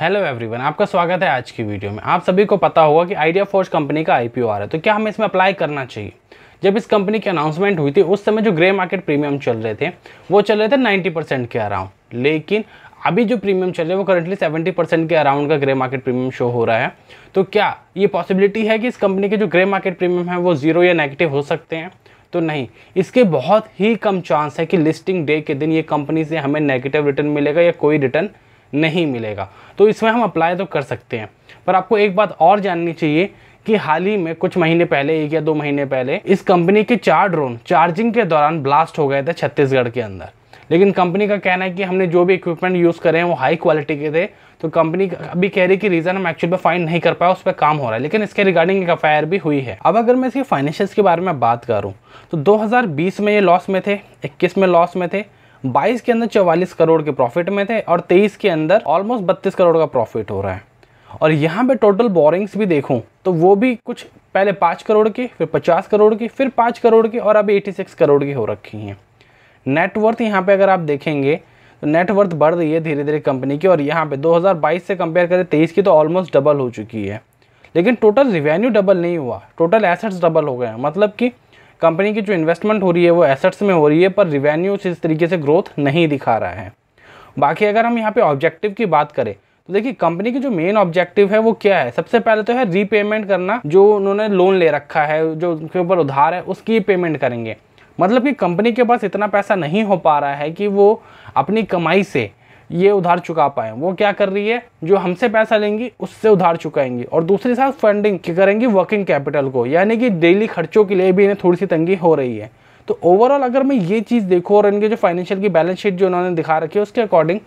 hello everyone आपका स्वागत है आज की वीडियो में आप सभी को पता होगा कि आइडिया फोर्स कंपनी का आईपीओ आ रहा है तो क्या हमें इसमें अप्लाई करना चाहिए जब इस कंपनी की अनाउंसमेंट हुई थी उस समय जो ग्रे मार्केट प्रीमियम चल रहे थे वो चल रहे थे 90 परसेंट के अराउंड लेकिन अभी जो प्रीमियम चल रहे हैं वो करंटली 70 परसेंट के अराउंड का ग्रे मार्केट प्रीमियम शो हो रहा है तो क्या ये पॉसिबिलिटी है कि इस कंपनी के जो ग्रे मार्केट प्रीमियम है वो जीरो या नेगेटिव हो सकते हैं तो नहीं इसके बहुत ही कम चांस है कि लिस्टिंग डे के दिन ये कंपनी से हमें नेगेटिव रिटर्न मिलेगा या कोई रिटर्न नहीं मिलेगा तो इसमें हम अप्लाई तो कर सकते हैं पर आपको एक बात और जाननी चाहिए कि हाल ही में कुछ महीने पहले एक या दो महीने पहले इस कंपनी के चार ड्रोन चार्जिंग के दौरान ब्लास्ट हो गए थे छत्तीसगढ़ के अंदर लेकिन कंपनी का कहना है कि हमने जो भी इक्विपमेंट यूज़ करे हैं वो हाई क्वालिटी के थे तो कंपनी अभी कह रही कि रीज़न हम एक्चुअल में फाइन नहीं कर पाए उस पर काम हो रहा है लेकिन इसके रिगार्डिंग एक एफ भी हुई है अब अगर मैं इसके फाइनेंशियल्स के बारे में बात करूँ तो 2020 में ये लॉस में थे 21 में लॉस में थे 22 के अंदर 44 करोड़ के प्रॉफिट में थे और 23 के अंदर ऑलमोस्ट 32 करोड़ का प्रॉफिट हो रहा है और यहाँ पे टोटल बोरिंग्स भी देखूँ तो वो भी कुछ पहले पाँच करोड़ की फिर पचास करोड़ की फिर पाँच करोड़ की और अब एटी सिक्स करोड़ की हो रखी हैं नेटवर्थ यहाँ पे अगर आप देखेंगे तो नेटवर्थ बढ़ रही है धीरे धीरे कंपनी की और यहाँ पर दो से कंपेयर करें तेईस की तो ऑलमोस्ट डबल हो चुकी है लेकिन टोटल रिवेन्यू डबल नहीं हुआ टोटल एसेट्स डबल हो गए मतलब कि कंपनी की जो इन्वेस्टमेंट हो रही है वो एसेट्स में हो रही है पर रिवेन्यू इस तरीके से ग्रोथ नहीं दिखा रहा है बाकी अगर हम यहाँ पे ऑब्जेक्टिव की बात करें तो देखिए कंपनी की जो मेन ऑब्जेक्टिव है वो क्या है सबसे पहले तो है रीपेमेंट करना जो उन्होंने लोन ले रखा है जो उनके ऊपर उधार है उसकी पेमेंट करेंगे मतलब कि कंपनी के पास इतना पैसा नहीं हो पा रहा है कि वो अपनी कमाई से ये उधार चुका पाए वो क्या कर रही है जो हमसे पैसा लेंगी उससे उधार चुकाएंगी और दूसरे साथ फंडिंग करेंगी वर्किंग कैपिटल को यानी कि डेली खर्चों के लिए भी इन्हें थोड़ी सी तंगी हो रही है तो ओवरऑल अगर मैं ये चीज़ देखूँ और इनके जो फाइनेंशियल की बैलेंस शीट जो उन्होंने दिखा रखी है उसके अकॉर्डिंग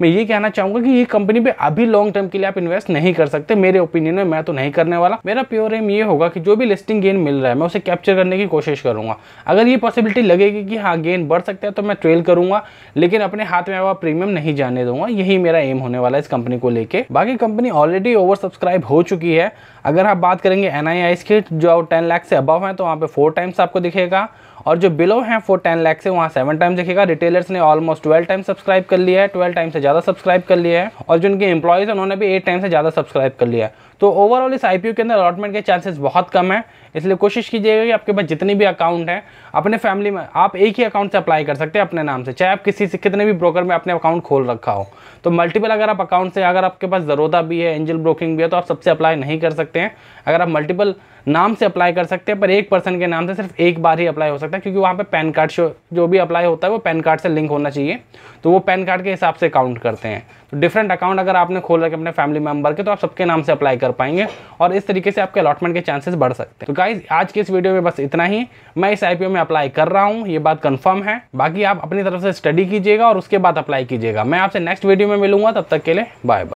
मैं ये कहना चाहूँगा कि ये कंपनी पे अभी लॉन्ग टर्म के लिए आप इन्वेस्ट नहीं कर सकते मेरे ओपिनियन में मैं तो नहीं करने वाला मेरा प्योर एम ये होगा कि जो भी लिस्टिंग गेन मिल रहा है मैं उसे कैप्चर करने की कोशिश करूँगा अगर ये पॉसिबिलिटी लगेगी कि हाँ गेन बढ़ सकता है तो मैं ट्रेल करूँगा लेकिन अपने हाथ में आवा प्रीमियम नहीं जाने दूंगा यही मेरा एम होने वाला है इस कंपनी को लेकर बाकी कंपनी ऑलरेडी ओवर सब्सक्राइब हो चुकी है अगर आप बात करेंगे एन आई की जो टेन लैख से अबव है तो वहाँ पे फोर टाइम्स आपको दिखेगा और जो बिलो हैं फोर टेन लैक्स है वहाँ सेवन टाइम्स देखेगा रिटेलर्स ने ऑलमोस्ट ट्वेल्व टाइम सब्सक्राइब कर लिया है ट्वेल्व टाइम से ज़्यादा सब्सक्राइब कर लिया है और जिनके उनके एम्प्लॉयज़ उन्होंने भी एट टाइम से ज़्यादा सब्सक्राइब कर लिया है तो ओवरऑल इस आईपीओ के अंदर अलॉटमेंट के चांसेस बहुत कम है इसलिए कोशिश कीजिएगा कि आपके पास जितने भी अकाउंट हैं अपने फैमिली में आप एक ही अकाउंट से अप्लाई कर सकते हैं अपने नाम से चाहे आप किसी से कितने भी ब्रोकर में अपने अकाउंट खोल रखा हो तो मल्टीपल अगर आप अकाउंट से अगर आपके पास जरोदा भी है एंजल ब्रोकिंग भी है तो आप सबसे अप्लाई नहीं कर सकते हैं अगर आप मल्टीपल नाम से अप्लाई कर सकते हैं पर एक पर्सन के नाम से सिर्फ एक बार ही अप्लाई हो सकता है क्योंकि वहाँ पर पैन कार्ड जो भी अप्लाई होता है वो पैन कार्ड से लिंक होना चाहिए तो वो पैन कार्ड के हिसाब से काउंट करते हैं तो डिफरेंट अकाउंट अगर आपने खोल रखे अपने फैमिली मेंबर के तो आप सबके नाम से अप्लाई कर पाएंगे और इस तरीके से आपके अलॉटमेंट के चांसेस बढ़ सकते हैं तो गाइज आज के इस वीडियो में बस इतना ही मैं इस आईपीओ में अप्लाई कर रहा हूँ ये बात कन्फर्म है बाकी आप अपनी तरफ से स्टडी कीजिएगा और उसके बाद अप्लाई कीजिएगा मैं आपसे नेक्स्ट वीडियो में मिलूंगा तब तक के लिए बाय बाय